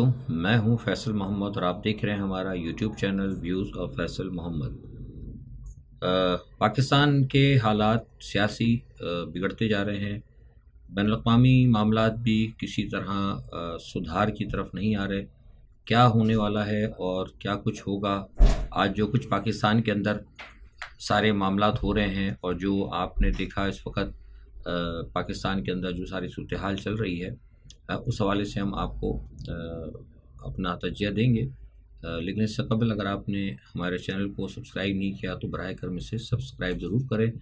वालेकुम तो मैं हूं फैसल मोहम्मद और आप देख रहे हैं हमारा YouTube channel views of Faisal Mohammad Pakistan के हालात सियासी बिगड़ते जा रहे हैं बैन अवी मामला भी किसी तरह आ, सुधार की तरफ नहीं आ रहे क्या होने वाला है और क्या कुछ होगा आज जो कुछ पाकिस्तान के अंदर सारे मामला हो रहे हैं और जो आपने देखा इस वक्त पाकिस्तान के अंदर जो सारी सूरत हाल चल रही है उस हवाले से हम आपको अपना तजिया देंगे लेकिन इससे कबल अगर आपने हमारे चैनल को सब्सक्राइब नहीं किया तो बर करम इसे सब्सक्राइब ज़रूर करें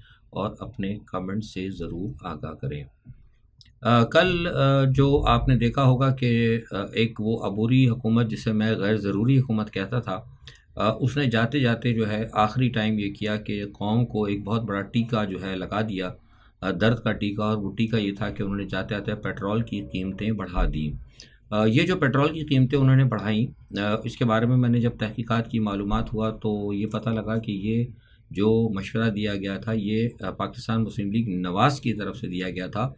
और अपने कमेंट से ज़रूर आगाह करें आ, कल आ, जो आपने देखा होगा कि एक वो अबूरी हुकूमत जिसे मैं गैर ज़रूरी हुकूमत कहता था आ, उसने जाते जाते जो है आखिरी टाइम ये किया कि कौम को एक बहुत बड़ा टीका जो है लगा दिया दर्द का टीका और वो टीका ये था कि उन्होंने जाते आते पेट्रोल की कीमतें बढ़ा दी ये जो पेट्रोल की कीमतें उन्होंने बढ़ाई इसके बारे में मैंने जब तहकीकात की मालूम हुआ तो ये पता लगा कि ये जो मशवरा दिया गया था ये पाकिस्तान मुस्लिम लीग नवाज़ की तरफ से दिया गया था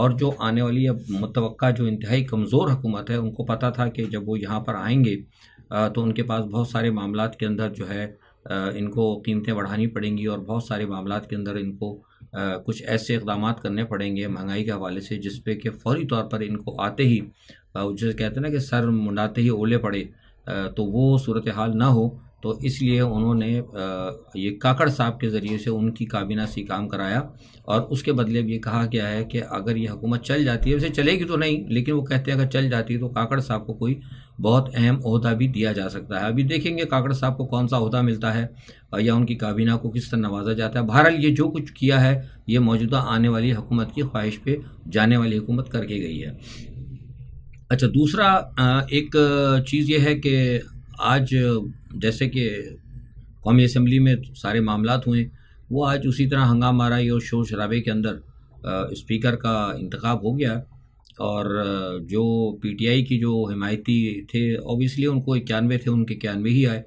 और जो आने वाली अब मुतव जो इंतहाई कमज़ोर हुकूमत है उनको पता था कि जब वो यहाँ पर आएंगे तो उनके पास बहुत सारे मामला के अंदर जो है इनको कीमतें बढ़ानी पड़ेंगी और बहुत सारे मामला के अंदर इनको कुछ ऐसे इकदाम करने पड़ेंगे महंगाई के हवाले से जिस पे कि फौरी तौर पर इनको आते ही जैसे कहते हैं ना कि सर मुंडाते ही ओले पड़े तो वो सूरत हाल ना हो तो इसलिए उन्होंने ये काकड़ साहब के ज़रिए से उनकी काबीना से काम कराया और उसके बदले भी ये कहा गया है कि अगर ये हुकूमत चल जाती है वैसे चलेगी तो नहीं लेकिन वो कहते हैं अगर चल जाती है तो काकड़ साहब को कोई बहुत अहम अहदा भी दिया जा सकता है अभी देखेंगे काकड़ साहब को कौन सा अहदा मिलता है या उनकी काबीना को किस तरह नवाजा जाता है बहरहाल ये जो कुछ किया है ये मौजूदा आने वाली हुकूमत की ख्वाहिश पे जाने वाली हुकूमत करके गई है अच्छा दूसरा एक चीज़ ये है कि आज जैसे कि कौमी असम्बली में सारे मामला हुए वो आज उसी तरह हंगामा रही और शोर शराबे के अंदर स्पीकर का इंतखब हो गया और जो पीटीआई की जो हिमायती थे ओबियसली उनको इक्यानवे थे उनके इक्यानवे ही आए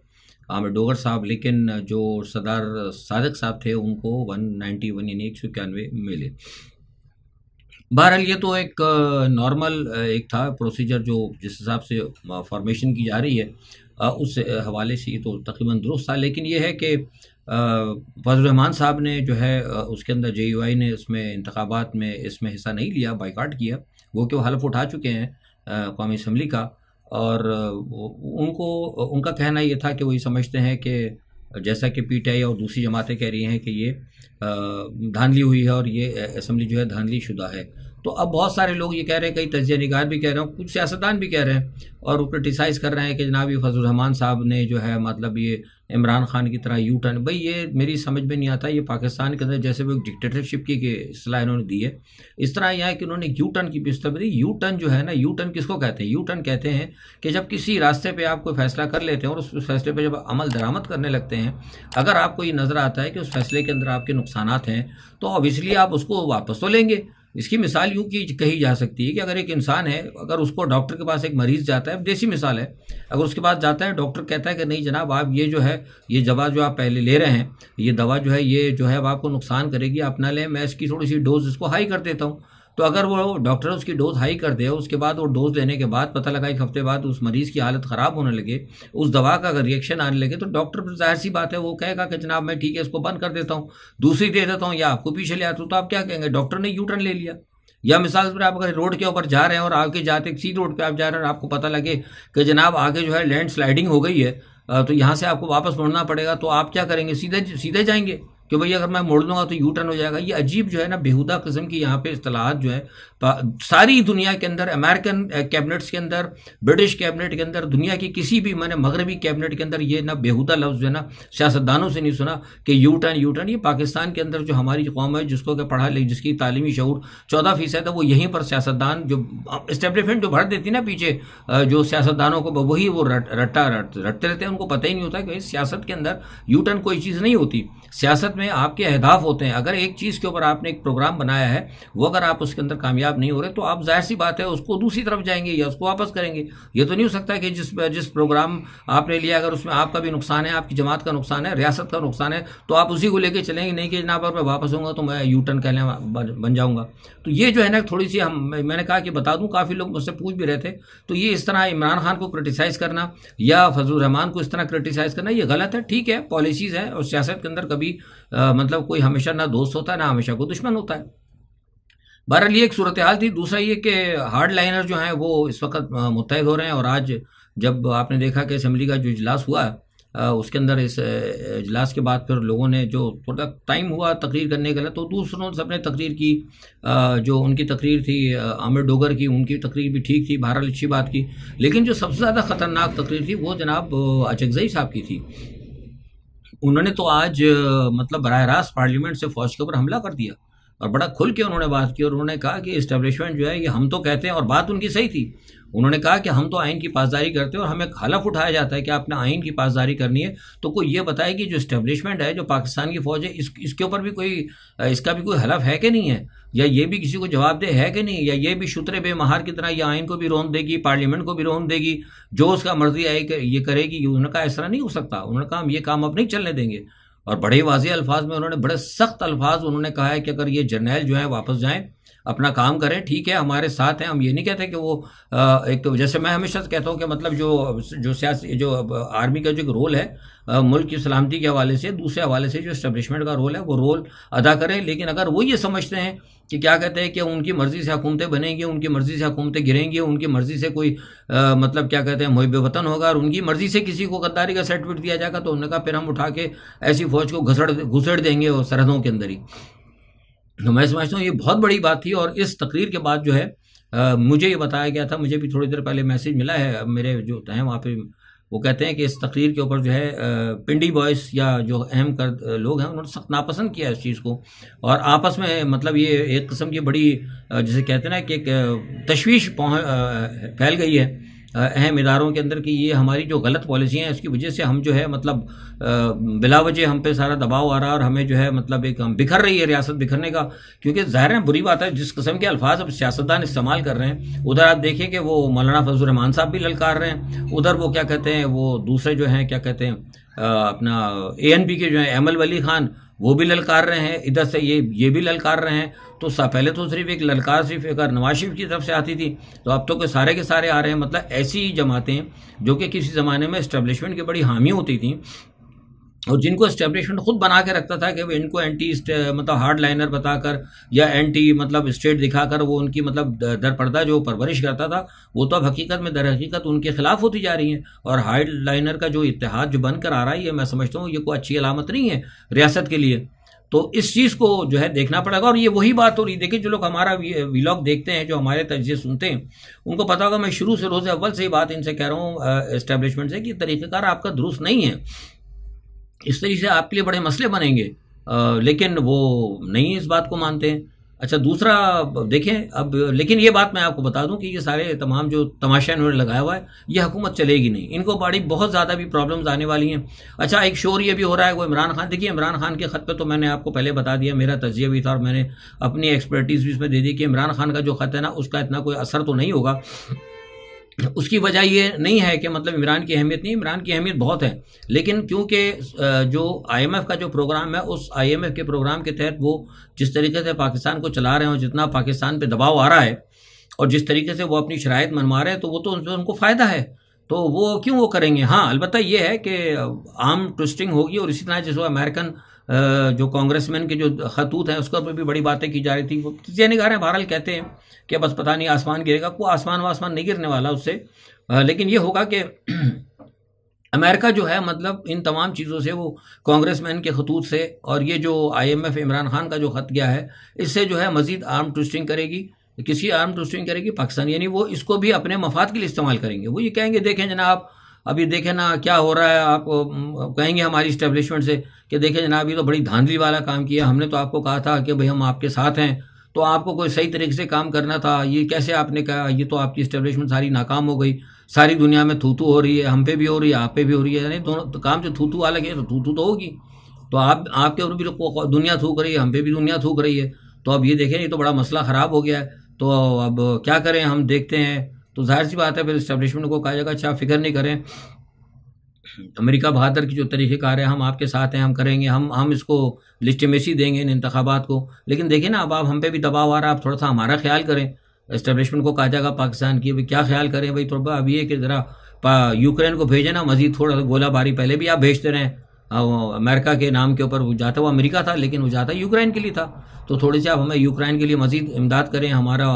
आमिर डोगर साहब लेकिन जो सरदार सादक साहब थे उनको वन नाइन्टी वन यानी एक सौ इक्यानवे मिले बहरहाल ये तो एक नॉर्मल एक था प्रोसीजर जो जिस हिसाब से फॉर्मेशन की जा रही है उस हवाले से ये तो तकरीबन दुरुस्त था लेकिन ये है कि फजलरहमान साहब ने जो है उसके अंदर जे ने इसमें इंतबात में इसमें हिस्सा नहीं लिया बाइकाट किया वो क्यों तो हलफ उठा चुके हैं कौमी असम्बली का और उनको उनका कहना ये था कि वही समझते हैं कि जैसा कि पीटीआई और दूसरी जमातें कह रही हैं कि ये धांधली हुई है और ये असम्बली जो है धांधली शुदा है तो अब बहुत सारे लोग ये कह रहे हैं कई तजिया निगार भी कह रहे हैं कुछ सियासतदान भी कह रहे हैं और वो क्रिटिसाइज़ कर रहे हैं कि जनाब ये रहमान साहब ने जो है मतलब ये इमरान खान की तरह यू टर्न भाई ये मेरी समझ में नहीं आता ये पाकिस्तान के अंदर जैसे वो एक डिक्टेटरशिप की सलाह इन्होंने दी है इस तरह यह है कि उन्होंने यू टर्न की पिस्तर दी यू टर्न जो है ना यू टर्न किसको कहते हैं यू टर्न कहते हैं कि जब किसी रास्ते पर आप कोई फैसला कर लेते हैं और उस फैसले पर जब अमल दरामद करने लगते हैं अगर आपको ये नज़र आता है कि उस फैसले के अंदर आपके नुकसान हैं तो ऑब्वियसली आप उसको वापस तो लेंगे इसकी मिसाल यूँ की कही जा सकती है कि अगर एक इंसान है अगर उसको डॉक्टर के पास एक मरीज़ जाता है देसी मिसाल है अगर उसके पास जाता है डॉक्टर कहता है कि नहीं जनाब आप ये जो है ये दवा जो आप पहले ले रहे हैं ये दवा जो है ये जो है अब आपको नुकसान करेगी आप ना लें मैं इसकी थोड़ी सी डोज इसको हाई कर देता हूँ तो अगर वो डॉक्टर उसकी डोज हाई कर दे उसके बाद वो डोज लेने के बाद पता लगा एक हफ्ते बाद उस मरीज़ की हालत ख़राब होने लगे उस दवा का अगर रिएक्शन आने लगे तो डॉक्टर जाहिर सी बात है वो कहेगा कि जनाब मैं ठीक है इसको बंद कर देता हूँ दूसरी दे देता हूँ या आपको पीछे ले आता हूँ तो आप क्या कहेंगे डॉक्टर ने यू टर्न ले लिया या मिसाल पर आप अगर रोड के ऊपर जा रहे हैं और आगे जाते सीधे रोड पर आप जा रहे हैं और आपको पता लगे कि जनाब आगे जो है लैंड स्लाइडिंग हो गई है तो यहाँ से आपको वापस मुड़ना पड़ेगा तो आप क्या करेंगे सीधे सीधे जाएंगे कि भाई अगर मैं मोड़ लूँगा तो यू टर्न हो जाएगा ये अजीब जो है ना बेहुदा किस्म की यहाँ पे असलाहत जो है सारी दुनिया के अंदर अमेरिकन कैबिनेट्स के अंदर ब्रिटिश कैबिनेट के अंदर दुनिया की किसी भी मैंने मगरबी कैबिनेट के अंदर ये ना बेहुदा लफ्ज़ जो है ना सियासतदानों से नहीं सुना कि यू टर्न यू टर्न ये पाकिस्तान के अंदर जो हमारी कौम है जिसको कि पढ़ा ले जिसकी तालीमी शूर चौदह फीसद है वो यहीं पर सियासतदान जो इस्टेब्लिशमेंट जो भर देती ना पीछे जो सियासतदानों को वही वो रट रट्टा रटते रहते हैं उनको पता ही नहीं होता कि सियासत के अंदर यू टर्न कोई चीज़ नहीं होती सियासत में आपके अहदाफ होते हैं अगर एक चीज़ के ऊपर आपने एक प्रोग्राम बनाया है वो अगर आप उसके अंदर कामयाब नहीं हो रहे तो आप जाहिर सी बात है उसको दूसरी तरफ जाएंगे या उसको वापस करेंगे ये तो नहीं हो सकता कि जिस जिस प्रोग्राम आपने लिया अगर उसमें आपका भी नुकसान है आपकी जमात का नुकसान है रियासत का नुकसान है तो आप उसी को लेकर चलेंगे नहीं कि जनाब मैं वापस होंगे तो मैं यू टर्न कहने बन जाऊँगा तो ये जो है ना थोड़ी सी हम मैंने कहा कि बता दूँ काफ़ी लोग मुझसे पूछ भी रहे थे तो ये इस तरह इमरान खान को क्रिटिसाइज़ करना या फजल रहमान को इस तरह क्रिटिसाइज़ करना ये गलत है ठीक है पॉलिसीज़ हैं और सियासत के अंदर कभी मतलब कोई हमेशा ना दोस्त होता है ना हमेशा कोई दुश्मन होता है बहरहाल ये एक सूरत हाल थी दूसरा ये कि हार्ड लाइनर जो हैं वो इस वक्त मुतहद हो रहे हैं और आज जब आपने देखा कि असम्बली का जो इजलास हुआ उसके अंदर इस इजलास के बाद फिर लोगों ने जो थोड़ा टाइम हुआ तकरीर करने के लिए तो दूसरों सब ने तकरीर की जो उनकी तकरीर थी आमिर डोगर की उनकी तकरीर भी ठीक थी बहरहाल अच्छी बात की लेकिन जो सबसे ज़्यादा ख़तरनाक तकरीर थी वो जनाब अचगजई साहब की थी उन्होंने तो आज मतलब बरह रास्त पार्लियामेंट से फौज के ऊपर हमला कर दिया और बड़ा खुल के उन्होंने बात की और उन्होंने कहा कि इस्टेब्लिशमेंट जो है ये हम तो कहते हैं और बात उनकी सही थी उन्होंने कहा कि हम तो आइन की पासदारी करते हैं और हमें हलफ उठाया जाता है कि आपने आइन की पासदारी करनी है तो कोई ये बताए कि जो इस्टेब्लिशमेंट है जो पाकिस्तान की फ़ौज है इस इसके ऊपर भी कोई इसका भी कोई हलफ है कि नहीं है या ये भी किसी को जवाब दे है कि नहीं या ये भी बे बेमहार की तरह ये आइन को भी रोन देगी पार्लियामेंट को भी रोन देगी जो उसका मर्जी आए ये करेगी उन्होंने कहा इस तरह नहीं हो सकता उन्होंने कहा हम ये काम अब नहीं चलने देंगे और बड़े वाजे अल्फाज में उन्होंने बड़े सख्त अल्फाज उन्होंने कहा है कि अगर ये जर्नैल जो है वापस जाएं अपना काम करें ठीक है हमारे साथ हैं हम ये नहीं कहते कि वो एक तो जैसे मैं हमेशा कहता हूँ कि मतलब जो जो सियासी जो आर्मी का जो रोल है मुल्क की सलामती के हवाले से दूसरे हवाले से जो इस्टबलिशमेंट का रोल है वो रोल अदा करें लेकिन अगर वो ये समझते हैं कि क्या कहते हैं कि उनकी मर्ज़ी से हुकूमतें बनेंगी उनकी मर्ज़ी से हुकूमतें गिरेंगी उनकी मर्ज़ी से कोई आ, मतलब क्या कहते हैं मुहब वतन होगा और उनकी मर्ज़ी से किसी को गद्दारी का सर्टिफिकेट दिया जाएगा तो उन्होंने कहा फिर हम उठा के ऐसी फ़ौज को घसड़ घुसड़ देंगे और सरहदों के अंदर ही तो मैं समझता हूँ ये बहुत बड़ी बात थी और इस तकरीर के बाद जो है आ, मुझे ये बताया गया था मुझे भी थोड़ी देर पहले मैसेज मिला है मेरे जो हैं वहाँ पे वो कहते हैं कि इस तकरीर के ऊपर जो है पिंडी बॉयस या जो अहम कर लोग हैं उन्होंने सख्त नापसंद किया इस चीज़ को और आपस में मतलब ये एक किस्म की बड़ी जिसे कहते हैं ना कि एक तशवीश फैल गई है अहम इदारों के अंदर कि ये हमारी जो गलत पॉलिसी हैं उसकी वजह से हम जो है मतलब बिलावजह हम पे सारा दबाव आ रहा है और हमें जो है मतलब एक हम बिखर रही है रियासत बिखरने का क्योंकि ज़ाहिर है बुरी बात है जिस किस्म के अल्फाज अब सियासतदान इस्तेमाल कर रहे हैं उधर आप देखें कि वो मौलाना फजल रहमान साहब भी ललकार रहे हैं उधर वो क्या कहते हैं वो दूसरे जो हैं क्या कहते हैं अपना ए के जो हैं एमल वली खान वो भी ललकार रहे हैं इधर से ये ये भी ललकार रहे हैं तो पहले तो सिर्फ एक ललकार सिर्फ एक नवाज शरीफ की तरफ से आती थी तो अब तो के सारे के सारे आ रहे हैं मतलब ऐसी जमातें जो कि किसी ज़माने में इस्टबलिशमेंट की बड़ी हामी होती थी और जिनको इस्टेब्लिशमेंट खुद बना के रखता था कि वो इनको एंटी मतलब हार्ड लाइनर बताकर या एंटी मतलब स्टेट दिखाकर वो उनकी मतलब दर पड़ता जो परवरिश करता था वो तो अब हकीकत में दर हकीकत उनके खिलाफ होती जा रही है और हार्ड लाइनर का जो इतिहाद जो बनकर आ रहा है ये मैं समझता हूँ ये कोई अच्छी अलामत नहीं है रियासत के लिए तो इस चीज़ को जो है देखना पड़ेगा और ये वही बात हो रही देखिए जो लोग हमारा वीलॉग देखते हैं जो हमारे तजिए सुनते हैं उनको पता होगा मैं शुरू से रोज़ अव्वल से ही बात इनसे कह रहा हूँ इस्टेब्लिशमेंट से कि तरीक़ेकार आपका दुरुस्त नहीं है इस तरीके से आपके लिए बड़े मसले बनेंगे आ, लेकिन वो नहीं इस बात को मानते हैं अच्छा दूसरा देखें अब लेकिन ये बात मैं आपको बता दूं कि ये सारे तमाम जो तमाशा इन्होंने लगाया हुआ है ये हुकूमत चलेगी नहीं इनको बड़ी बहुत ज़्यादा भी प्रॉब्लम्स आने वाली हैं अच्छा एक शोर ये भी हो रहा है वो इमरान खान देखिए इमरान खान के ख़त पे तो मैंने आपको पहले बता दिया मेरा तजिया भी था और मैंने अपनी एक्सपर्टीज़ भी इसमें दे दी कि इमरान खान का जो ख़त है ना उसका इतना कोई असर तो नहीं होगा उसकी वजह ये नहीं है कि मतलब इमरान की अहमियत नहीं इमरान की अहमियत बहुत है लेकिन क्योंकि जो आईएमएफ का जो प्रोग्राम है उस आईएमएफ के प्रोग्राम के तहत वो जिस तरीके से पाकिस्तान को चला रहे हैं और जितना पाकिस्तान पे दबाव आ रहा है और जिस तरीके से वो अपनी शराय मनवा रहे हैं तो वो तो उनको, उनको फ़ायदा है तो वो क्यों वो करेंगे हाँ अलबत्त ये है कि आम ट्विस्टिंग होगी और इसी तरह जैसे अमेरिकन जो कांग्रेसमैन के जो खतूत हैं उसके ऊपर भी बड़ी बातें की जा रही थी वो किसी निगार हैं बहरहाल कहते हैं कि बस पता नहीं आसमान गिरेगा कोई आसमान वासमान नहीं गिरने वाला उससे लेकिन ये होगा कि अमेरिका जो है मतलब इन तमाम चीज़ों से वो कांग्रेस मैन के खतूत से और ये जो आईएमएफ इमरान खान का जो ख़त गया है इससे जो है मजीद आर्म ट्विस्टिंग करेगी किसी आर्म ट्विस्टिंग करेगी पाकिस्तान यानी वो इसको भी अपने मफाद के लिए इस्तेमाल करेंगे वो ये कहेंगे देखें जनाब अभी देखें ना क्या हो रहा है आप कहेंगे हमारी इस्टेब्लिशमेंट से कि देखें जनाब अभी तो बड़ी धांधली वाला काम किया हमने तो आपको कहा था कि भाई हम आपके साथ हैं तो आपको कोई सही तरीके से काम करना था ये कैसे आपने कहा ये तो आपकी इस्टेब्लिशमेंट सारी नाकाम हो गई सारी दुनिया में थूथू हो रही है हम पे भी हो रही है आप पे भी हो रही है यानी दोनों तो काम जो थूथू वाला है तो थूथू तो होगी तो आप आपके ऊपर भी तो दुनिया थूक रही है हम पे भी दुनिया थूक रही है तो अब ये देखें ये तो बड़ा मसला ख़राब हो गया है तो अब क्या करें हम देखते हैं तो जाहिर सी बात है फिर इस्टेब्लिशमेंट को कहा जाएगा अच्छा फिक्र नहीं करें अमेरिका बहादुर की जो तरीक़ेकार है हम आपके साथ हैं हम करेंगे हम हम इसको लिस्टमेसी देंगे इन इंतबात को लेकिन देखिए ना अब आप हम पे भी दबाव आ रहा है आप थोड़ा सा हमारा ख्याल करें इस्टेब्लिशमेंट को कहा जाएगा पाकिस्तान की भाई क्या ख्याल करें भाई थोड़ा अब ये कि ज़रा यूक्रेन को भेजें ना मज़ीद थोड़ा सा गोलाबारी पहले भी आप भेजते रहें अमेरिका के नाम के ऊपर वो जाता वो अमेरिका था लेकिन वो जाता यूक्रेन के लिए था तो थोड़ी सी आप हमें यूक्रेन के लिए मज़ीद इमदाद करें हमारा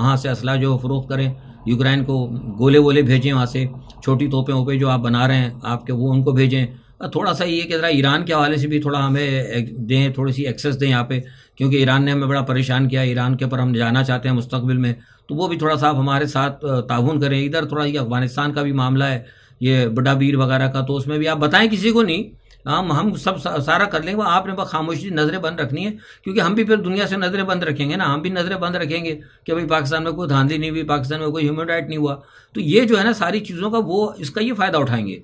वहाँ से असला जो फरोख करें यूक्रेन को गोले वोले भेजें वहाँ से छोटी तोपें वोपें जो आप बना रहे हैं आपके वो उनको भेजें थोड़ा सा ये कि ज़रा ईरान के हवाले से भी थोड़ा हमें दें थोड़ी सी एक्सेस दें यहाँ पे क्योंकि ईरान ने हमें बड़ा परेशान किया ईरान के ऊपर हम जाना चाहते हैं मुस्तबिल में तो वो भी थोड़ा सा आप हमारे साथ ताउन करें इधर थोड़ा ये अफगानिस्तान का भी मामला है ये बडाबीर वगैरह का तो उसमें भी आप बताएं किसी को नहीं हम हम सब सारा कर लेंगे आपने बस खामोशी नज़रें बंद रखनी है क्योंकि हम भी फिर दुनिया से नज़रें बंद रखेंगे ना हम भी नज़रें बंद रखेंगे कि भाई पाकिस्तान में कोई धांधली नहीं हुई पाकिस्तान में कोई ह्यूमन राइट नहीं हुआ तो ये जो है ना सारी चीज़ों का वो इसका ये फ़ायदा उठाएंगे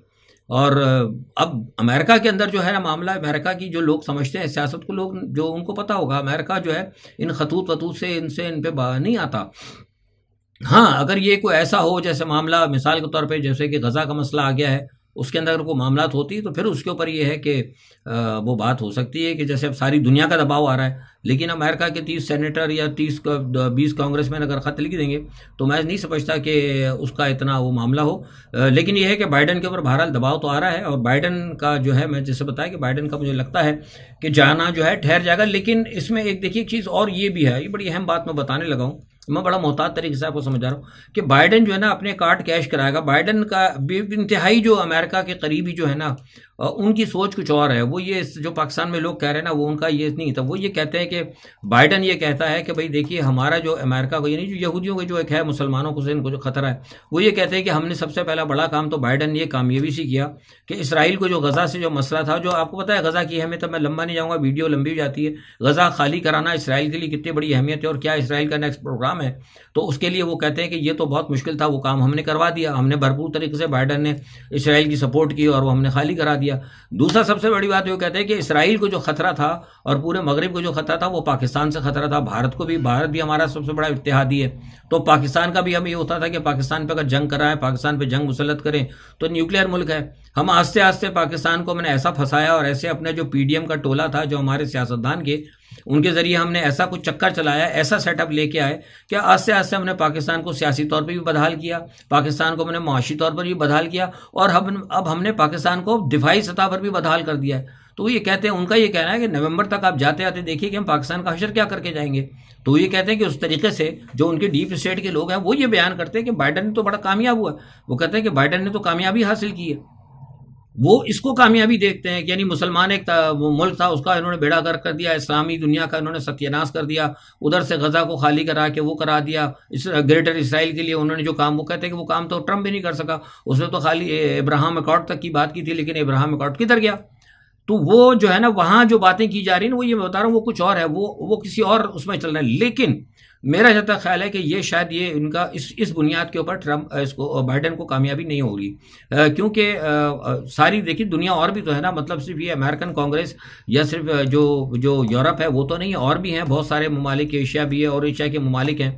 और अब अमेरिका के अंदर जो है ना मामला अमेरिका की जो लोग समझते हैं सियासत को लोग जो उनको पता होगा अमेरिका जो है इन खतूत वतूत से इनसे इन पर नहीं आता हाँ अगर ये कोई ऐसा हो जैसे मामला मिसाल के तौर पे जैसे कि गज़ा का मसला आ गया है उसके अंदर अगर कोई मामला होती तो फिर उसके ऊपर ये है कि वो बात हो सकती है कि जैसे अब सारी दुनिया का दबाव आ रहा है लेकिन अमेरिका के तीस सेनेटर या तीस बीस कांग्रेस में अगर ख़त लिख देंगे तो मैं नहीं समझता कि उसका इतना वो मामला हो लेकिन यह है कि बाइडन के ऊपर बहरहाल दबाव तो आ रहा है और बाइडन का जो है मैं जैसे बताया कि बाइडन का मुझे लगता है कि जाना जो है ठहर जाएगा लेकिन इसमें एक देखिए एक चीज़ और ये भी है ये बड़ी अहम बात मैं बताने लगाऊँ मैं बड़ा मोहतात तरीके से आपको समझा रहा हूँ कि बाइडन जो है ना अपने कार्ड कैश कराएगा बाइडन का इंतहाई जो अमेरिका के करीबी जो है ना उनकी सोच कुछ और है वो ये जो पाकिस्तान में लोग कह रहे हैं ना वो उनका ये नहीं था वो ये कहते हैं कि बाइडन ये कहता है कि भाई देखिए हमारा जो अमेरिका को यानी जो यहूदियों का जो एक है मुसलमानों को इनको जो खतरा है वो ये कहते हैं कि हमने सबसे पहला बड़ा काम तो बाइडन ये कामयाबी से किया कि इसराइल को जो गज़ा से जो मसला था जो आपको पता है गज़ा की अहमियत तो मैं लंबा नहीं जाऊँगा वीडियो लंबी हो जाती है गज़ा खाली कराना इसराइल के लिए कितनी बड़ी अहमियत है और क्या इसराइल का नेक्स्ट प्रोग्राम है तो उसके लिए वो कहते हैं कि ये तो बहुत मुश्किल था वो काम हमने करवा दिया हमने भरपूर तरीके से बाइडन ने इसराइल की सपोर्ट की और वो हमने खाली करा दिया दिया दूसरा सबसे बड़ी बात ये कहते हैं कि इसराइल को जो खतरा था और पूरे मगरब को जो खतरा था वो पाकिस्तान से खतरा था भारत को भी भारत भी हमारा सबसे बड़ा इतिहादी है तो पाकिस्तान का भी हम ये होता था कि पाकिस्तान पर अगर जंग कराएं पाकिस्तान पर जंग मुसलत करें तो न्यूक्लियर मुल्क है हम आस्ते आस्ते पाकिस्तान को मैंने ऐसा फंसाया और ऐसे अपने जो पीडीएम का टोला था जो हमारे सियासतदान के उनके ज़रिए हमने ऐसा कुछ चक्कर चलाया ऐसा सेटअप लेके आए कि आस्ते आस्ते हमने पाकिस्तान को सियासी तौर पर भी बदहाल किया पाकिस्तान को हमने मुआशी तौर पर भी बदहाल किया और हम अब हमने पाकिस्तान को दिफाही सतह पर भी बदहाल कर दिया है तो ये कहते हैं उनका ये कहना है कि नवंबर तक आप जाते आते देखिए कि हम पाकिस्तान का हशर क्या करके जाएंगे तो ये कहते हैं कि उस तरीके से जो उनके डीप स्टेट के लोग हैं वो ये बयान करते हैं कि बाइडन ने तो बड़ा कामयाब हुआ वो कहते हैं कि बाइडन ने तो कामयाबी हासिल की है वो इसको कामयाबी देखते हैं यानी मुसलमान एक वो मुल्क था उसका इन्होंने बेड़ा गर्क कर दिया इस्लामी दुनिया का इन्होंने सत्यानाश कर दिया उधर से गज़ा को खाली करा के वो करा दिया इस ग्रेटर इसराइल के लिए उन्होंने जो काम वो कहते हैं कि वो काम तो ट्रंप भी नहीं कर सका उसने तो खाली इब्राहम अकॉर्ड तक की बात की थी लेकिन इब्राहम अकॉर्ड किधर गया तो वो जो है ना वहाँ जो बातें की जा रही ना वो ये बता रहा हूँ वो कुछ और है वो वो किसी और उसमें चल रहे है लेकिन मेरा जब तक ख्याल है कि ये शायद ये इनका इस इस बुनियाद के ऊपर ट्रम्प इसको बाइडन को कामयाबी नहीं होगी क्योंकि सारी देखिए दुनिया और भी तो है ना मतलब सिर्फ ये अमेरिकन कांग्रेस या सिर्फ जो जो यूरोप है वो तो नहीं और भी हैं बहुत सारे ममालिक एशिया भी है और एशिया के ममालिक हैं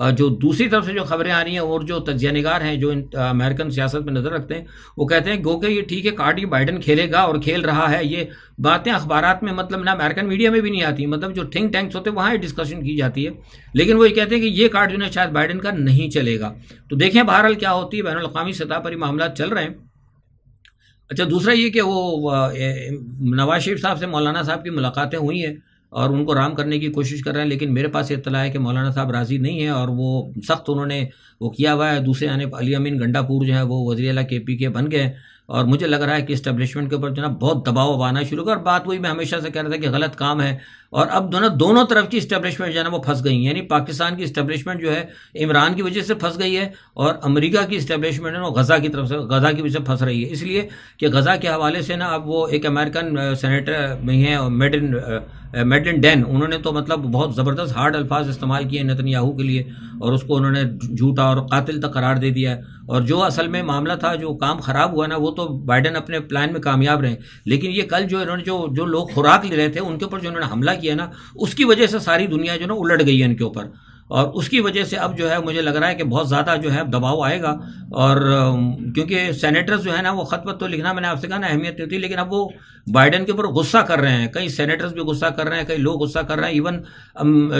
जो दूसरी तरफ से जो खबरें आ रही हैं और जो तजिया नगार हैं जो अमेरिकन सियासत में नज़र रखते हैं वो कहते हैं गो के ये ठीक है कार्डी बाइडन खेलेगा और खेल रहा है ये बातें अखबार में मतलब ना अमेरिकन मीडिया में भी नहीं आती मतलब जो थिंक टैंक्स होते हैं वहाँ डिस्कशन की जाती है लेकिन वो ये कहते हैं कि ये कार्ड जो है शायद बाइडन का नहीं चलेगा तो देखें बहरहाल क्या होती है बैन अवी सतह पर ही मामला चल रहे हैं अच्छा दूसरा ये कि वो नवाज शरीफ साहब से मौलाना साहब की मुलाकातें हुई हैं और उनको राम करने की कोशिश कर रहे हैं लेकिन मेरे पास इतला है कि मौलाना साहब राज़ी नहीं है और वो सख्त उन्होंने वो किया हुआ है दूसरे यानी अली अमीन गंडापुर जो है वो वजी अला के पी के बन गए और मुझे लग रहा है कि इस्टेब्लिशमेंट के ऊपर जो ना बहुत दबाव आना शुरू कर बात वही मैं हमेशा से कह रहा था कि गलत काम है और अब दोनों दोनों तरफ की इस्टेब्लिशमेंट जो है ना वो फंस गई यानी पाकिस्तान की स्टैब्लिशमेंट जो है इमरान की वजह से फंस गई है और अमेरिका की इस्टेब्लिशमेंट है ना गज़ा की तरफ से गज़ा की वजह से फंस रही है इसलिए कि गज़ा के हवाले से ना अब वो एक अमेरिकन सेनेटर भी हैं और मेडन डेन उन्होंने तो मतलब बहुत ज़बरदस्त हार्ड अल्फाज इस्तेमाल किए नतन याहू के लिए और उसको उन्होंने झूठा और कातिल तक करार दे दिया और जो असल में मामला था जो काम ख़राब हुआ ना वो तो बाइडन अपने प्लान में कामयाब रहे लेकिन ये कल जो इन्होंने जो जो लोग खुराक ले रहे थे उनके ऊपर जो इन्होंने हमला किया ना उसकी वजह से सारी दुनिया जो ना उलट गई है इनके ऊपर और उसकी वजह से अब जो है मुझे लग रहा है कि बहुत ज़्यादा जो है दबाव आएगा और क्योंकि सेनेटर्स जो है ना वो ख़त पर तो लिखना मैंने आपसे कहा ना अहमियत होती लेकिन अब वो बाइडन के ऊपर गुस्सा कर रहे हैं कई सेनेटर्स भी गुस्सा कर रहे हैं कई लोग गुस्सा कर रहे हैं इवन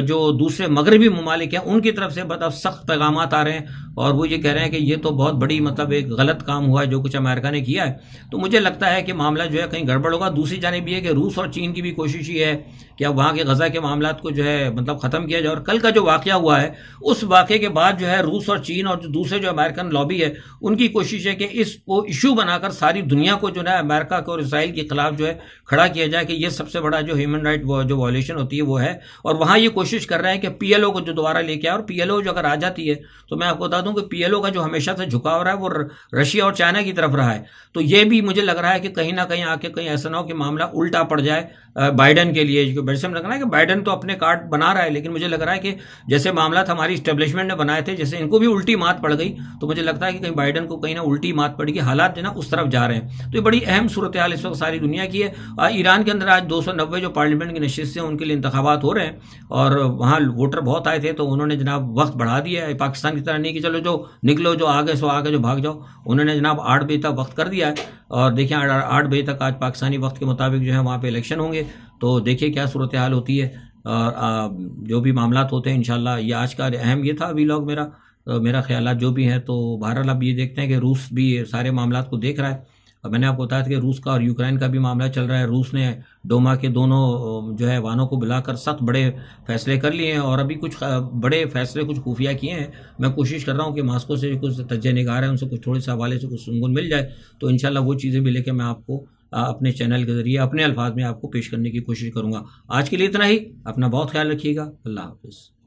जो दूसरे मगरबी ममालिक हैं उनकी तरफ से मतलब सख्त पैगाम आ रहे हैं और वो ये कह रहे हैं कि ये तो बहुत बड़ी मतलब एक गलत काम हुआ है जो कुछ अमेरिका ने किया है तो मुझे लगता है कि मामला जो है कहीं गड़बड़ होगा दूसरी जानब यह है कि रूस और चीन की भी कोशिश ये है कि अब वहाँ के गजा के मामला को जो है मतलब ख़त्म किया जाए और कल का जो वाक़ किया हुआ है उस वाक्य के बाद जो है रूस और चीन और जो दूसरे जो अमेरिकन लॉबी है उनकी कोशिश है कि इसको इशू बनाकर सारी दुनिया को जो है अमेरिका के और इसराइल के खिलाफ जो है खड़ा किया जाए कि ये सबसे बड़ा जो ह्यूमन राइट जो वॉयेशन होती है वो है और वहां ये कोशिश कर रहे हैं कि पीएलओ को जो दोबारा लेके आए और पीएलओ जो अगर आ जाती है तो मैं आपको बता दूं कि पीएलओ का जो हमेशा से झुकाव रहा है वो रशिया और चाइना की तरफ रहा है तो ये भी मुझे लग रहा है कि कहीं ना कहीं आके कहीं ऐसा ना हो कि मामला उल्टा पड़ जाए बाइडन के लिए बरसम लग रहा है कि बाइडन तो अपने कार्ड बना रहा है लेकिन मुझे लग रहा है कि जैसे जैसे मामला था हमारी स्टेब्लिशमेंट ने बनाए थे जैसे इनको भी उल्टी मात पड़ गई तो मुझे लगता है कि कहीं बाइडन को कहीं ना उल्टी मात पड़ गई हालात जो ना उस तरफ जा रहे हैं तो ये बड़ी अहम सूरत हाल इस वक्त सारी दुनिया की है ईरान के अंदर आज दो जो पार्लियामेंट की नशस्त हैं उनके लिए इंतबात हो रहे हैं और वहाँ वोटर बहुत आए थे तो उन्होंने जनाब वक्त बढ़ा दिया है पाकिस्तान की तरह नहीं कि चलो जो निकलो जो आगे सो आगे जो भाग जाओ उन्होंने जनाब आठ बजे तक वक्त कर दिया है और देखिए आठ बजे तक आज पाकिस्तानी वक्त के मुताबिक जो है वहाँ पर इलेक्शन होंगे तो देखिए क्या सूरत हाल होती है और जो भी मामला होते हैं इन ये आज का अहम ये था अभी लोग मेरा तो मेरा ख्याल जो भी हैं तो बहरहाल अब ये देखते हैं कि रूस भी सारे मामला को देख रहा है और मैंने आपको बताया था कि रूस का और यूक्रेन का भी मामला चल रहा है रूस ने डोमा के दोनों जो है वानों को बुलाकर सख्त बड़े फैसले कर लिए हैं और अभी कुछ बड़े फैसले कुछ खुफिया किए हैं मैं कोशिश कर रहा हूँ कि मास्को से कुछ तजय निगार हैं उनसे कुछ थोड़े से हवाले से कुछ सुनगुन मिल जाए तो इन वो चीज़ें भी लेकर मैं आपको अपने चैनल के ज़रिए अपने अल्फाज में आपको पेश करने की कोशिश करूँगा आज के लिए इतना ही अपना बहुत ख्याल रखिएगा अल्लाह हाफिज़